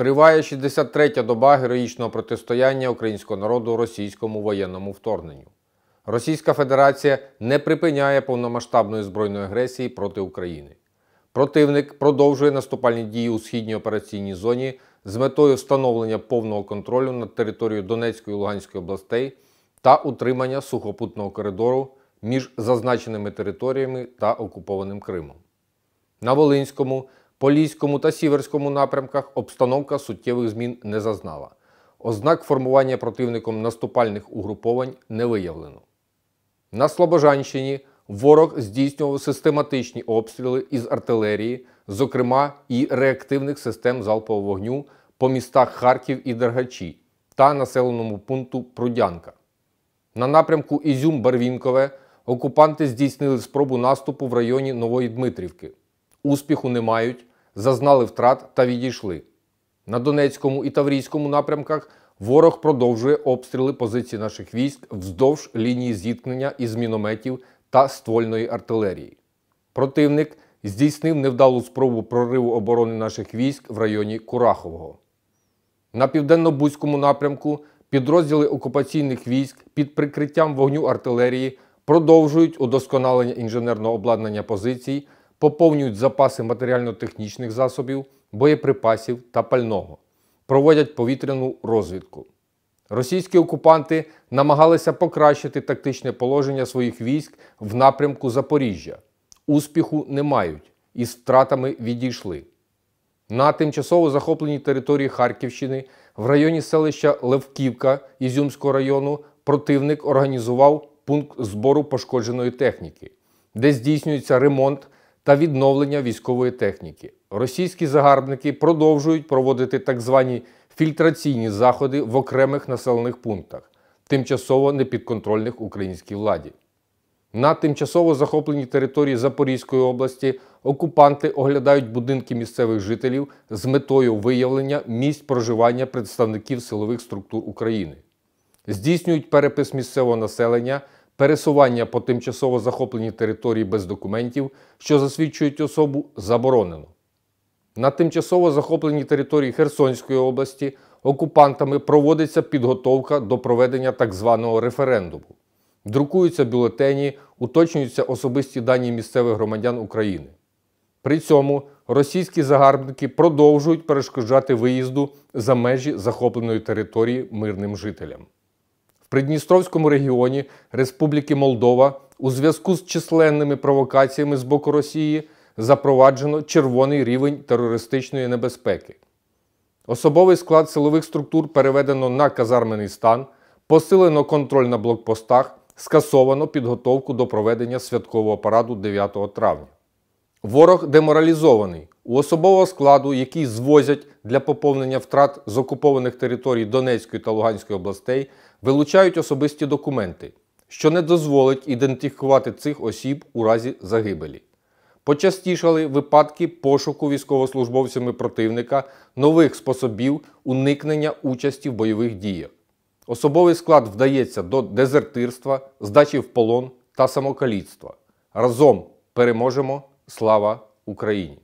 Триває 63-я доба героїчного протистояння українського народу російському воєнному вторгненню. Російська Федерація не припиняє повномасштабної збройної агресії проти України. Противник продовжує наступальні дії у східній операційній зоні з метою встановлення повного контролю над територією Донецької та Луганської областей та утримання сухопутного коридору між зазначеними територіями та окупованим Кримом. На Волинському по Поліському та Сіверському напрямках обстановка суттєвих змін не зазнала. Ознак формування противником наступальних угруповань не виявлено. На Слобожанщині ворог здійснював систематичні обстріли із артилерії, зокрема і реактивних систем залпового вогню по містах Харків і Дергачі та населеному пункту Прудянка. На напрямку Ізюм-Барвінкове окупанти здійснили спробу наступу в районі Нової Дмитрівки. Успіху не мають, зазнали втрат та відійшли. На Донецькому і Таврійському напрямках ворог продовжує обстріли позицій наших військ вздовж лінії зіткнення із мінометів та ствольної артилерії. Противник здійснив невдалу спробу прориву оборони наших військ в районі Курахового. На південно-бузькому напрямку підрозділи окупаційних військ під прикриттям вогню артилерії продовжують удосконалення інженерного обладнання позицій поповнюють запаси матеріально-технічних засобів, боєприпасів та пального, проводять повітряну розвідку. Російські окупанти намагалися покращити тактичне положення своїх військ в напрямку Запоріжжя. Успіху не мають і з втратами відійшли. На тимчасово захопленій території Харківщини в районі селища Левківка Ізюмського району противник організував пункт збору пошкодженої техніки, де здійснюється ремонт та відновлення військової техніки. Російські загарбники продовжують проводити так звані фільтраційні заходи в окремих населених пунктах, тимчасово непідконтрольних українській владі. На тимчасово захопленій території Запорізької області окупанти оглядають будинки місцевих жителів з метою виявлення місць проживання представників силових структур України, здійснюють перепис місцевого населення пересування по тимчасово захопленій території без документів, що засвідчують особу, заборонено. На тимчасово захопленій території Херсонської області окупантами проводиться підготовка до проведення так званого референдуму. Друкуються бюлетені, уточнюються особисті дані місцевих громадян України. При цьому російські загарбники продовжують перешкоджати виїзду за межі захопленої території мирним жителям. Придністровському регіоні Республіки Молдова у зв'язку з численними провокаціями з боку Росії запроваджено червоний рівень терористичної небезпеки. Особовий склад силових структур переведено на казарменний стан, посилено контроль на блокпостах, скасовано підготовку до проведення святкового параду 9 травня. Ворог деморалізований. У особового складу, який звозять для поповнення втрат з окупованих територій Донецької та Луганської областей, вилучають особисті документи, що не дозволить ідентифікувати цих осіб у разі загибелі. Почастішали випадки пошуку військовослужбовцями противника нових способів уникнення участі в бойових діях. Особовий склад вдається до дезертирства, здачі в полон та самокаліцтва. Разом переможемо! Слава Україні!